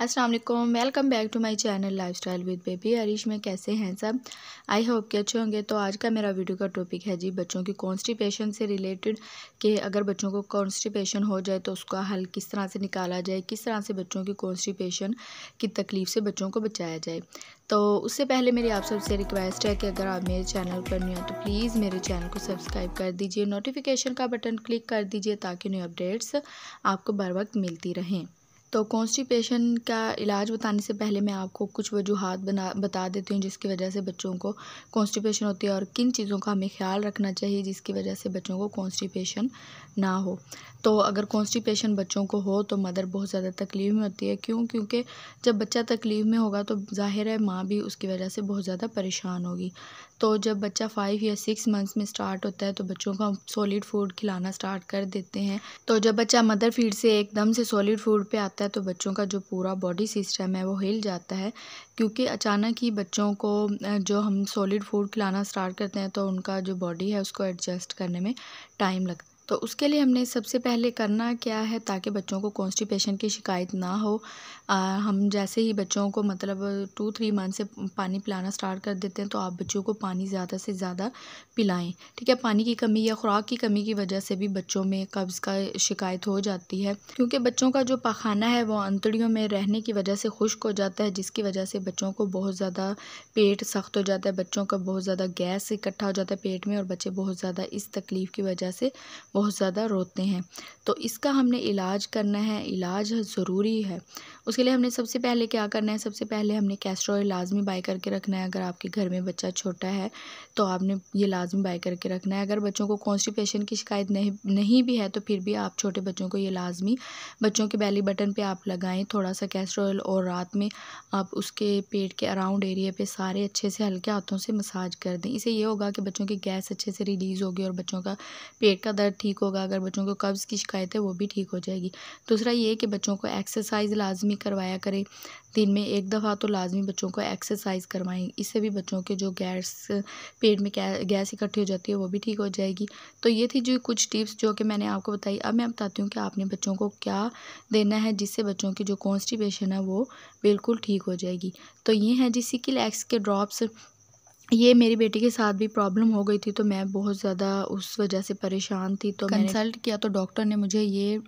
Aslam welcome back to my channel life style with baby Arish में कैसे हैं सब आई होप के अच्छे होंगे तो आज का मेरा वीडियो का टॉपिक है जी बच्चों की कॉन्स्टिपेशन से रिलेटेड कि अगर बच्चों को कॉन्स्टिपेशन हो जाए तो उसका हल किस तरह से निकाला जाए किस तरह से बच्चों की कॉन्स्टिपेशन की तकलीफ़ से बच्चों को बचाया जाए तो उससे पहले मेरी आप सबसे रिक्वेस्ट है कि अगर आप मेरे चैनल पर नहीं हो तो प्लीज़ मेरे चैनल को सब्सक्राइब कर दीजिए नोटिफिकेशन का बटन क्लिक कर दीजिए ताकि नई अपडेट्स आपको बर वक्त मिलती रहें तो कॉन्स्टिपेशन का इलाज बताने से पहले मैं आपको कुछ वजूहत बना बता देती हूँ जिसकी वजह से बच्चों को कॉन्स्टिपेशन होती है और किन चीज़ों का हमें ख्याल रखना चाहिए जिसकी वजह से बच्चों को कॉन्स्टिपेशन ना हो तो अगर कॉन्स्टिपेशन बच्चों को हो तो मदर बहुत ज़्यादा तकलीफ़ में होती है क्यों क्योंकि जब बच्चा तकलीफ़ में होगा तो ज़ाहिर है माँ भी उसकी वजह से बहुत ज़्यादा परेशान होगी तो जब बच्चा फ़ाइव या सिक्स मंथ्स में स्टार्ट होता है तो बच्चों को हम सॉलिड फूड खिलाना स्टार्ट कर देते हैं तो जब बच्चा मदर फीड से एकदम से सॉलिड फूड पर आता जाता है तो बच्चों का जो पूरा बॉडी सिस्टम है वो हिल जाता है क्योंकि अचानक ही बच्चों को जो हम सॉलिड फूड खिलाना स्टार्ट करते हैं तो उनका जो बॉडी है उसको एडजस्ट करने में टाइम लगता है तो उसके लिए हमने सबसे पहले करना क्या है ताकि बच्चों को कॉन्स्टिपेशन की शिकायत ना हो आ, हम जैसे ही बच्चों को मतलब टू थ्री मंथ से पानी पिलाना स्टार्ट कर देते हैं तो आप बच्चों को पानी ज़्यादा से ज़्यादा पिलाएं ठीक है पानी की कमी या खुराक की कमी की वजह से भी बच्चों में कब्ज़ का शिकायत हो जाती है क्योंकि बच्चों का जो पखाना है वो अंतड़ियों में रहने की वजह से खुश्क हो जाता है जिसकी वजह से बच्चों को बहुत ज़्यादा पेट सख्त हो जाता है बच्चों का बहुत ज़्यादा गैस इकट्ठा हो जाता है पेट में और बच्चे बहुत ज़्यादा इस तकलीफ़ की वजह से बहुत ज़्यादा रोते हैं तो इसका हमने इलाज करना है इलाज ज़रूरी है उसके लिए हमने सबसे पहले क्या करना है सबसे पहले हमने कैस्ट्रॉयल लाजमी बाई करके रखना है अगर आपके घर में बच्चा छोटा है तो आपने ये लाजमी बाई करके रखना है अगर बच्चों को कॉन्स्टिपेशन की शिकायत नहीं नहीं भी है तो फिर भी आप छोटे बच्चों को ये लाजमी बच्चों के बैली बटन पर आप लगाएँ थोड़ा सा कैस्ट्रॉयल और रात में आप उसके पेट के अराउंड एरिया पर सारे अच्छे से हल्के हाथों से मसाज कर दें इसे ये होगा कि बच्चों की गैस अच्छे से रिलीज़ होगी और बच्चों का पेट का दर्द ठीक होगा अगर बच्चों को कब्ज़ की शिकायत है वो भी ठीक हो जाएगी दूसरा ये कि बच्चों को एक्सरसाइज लाजमी करवाया करें दिन में एक दफ़ा तो लाजमी बच्चों को एक्सरसाइज करवाएं इससे भी बच्चों के जो गैस पेट में गैस इकट्ठी हो जाती है वो भी ठीक हो जाएगी तो ये थी जो कुछ टिप्स जो कि मैंने आपको बताई अब मैं बताती हूँ कि आपने बच्चों को क्या देना है जिससे बच्चों की जो कॉन्स्टिपेशन है वो बिल्कुल ठीक हो जाएगी तो ये हैं जी सिकिल एक्स के ड्रॉप्स ये मेरी बेटी के साथ भी प्रॉब्लम हो गई थी तो मैं बहुत ज़्यादा उस वजह से परेशान थी तो कंसल्ट किया तो डॉक्टर ने मुझे ये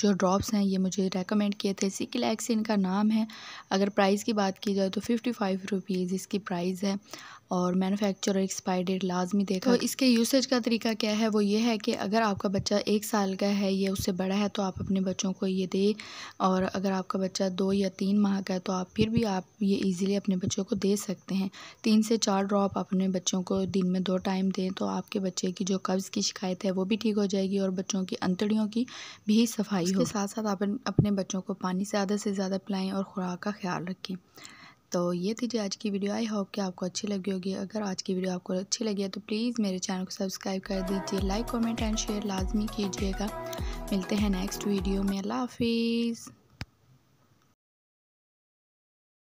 जो ड्रॉप्स हैं ये मुझे रेकमेंड किए थे सिकिलैक्स का नाम है अगर प्राइस की बात की जाए तो फिफ्टी फाइव रुपीज़ इसकी प्राइस है और मैन्युफैक्चरर एक्सपायरी डेट लाजमी देखा तो इसके यूसेज का तरीका क्या है वो ये है कि अगर आपका बच्चा एक साल का है या उससे बड़ा है तो आप अपने बच्चों को ये दे और अगर आपका बच्चा दो या तीन माह का है तो आप फिर भी आप ये ईज़िली अपने बच्चों को दे सकते हैं तीन से चार ड्रॉप अपने बच्चों को दिन में दो टाइम दें तो आपके बच्चे की जो कब्ज़ की शिकायत है वो भी ठीक हो जाएगी और बच्चों की अंतड़ियों की भी सफाई हो साथ साथ आप अपने बच्चों को पानी ज़्यादा से ज़्यादा पिलाएँ और ख़ुराक का ख्याल रखें तो ये थी जी आज की वीडियो आई होप कि आपको अच्छी लगी होगी अगर आज की वीडियो आपको अच्छी लगी है तो प्लीज़ मेरे चैनल को सब्सक्राइब कर दीजिए लाइक कमेंट एंड शेयर लाजमी कीजिएगा मिलते हैं नेक्स्ट वीडियो में अल्लाह हाफिज़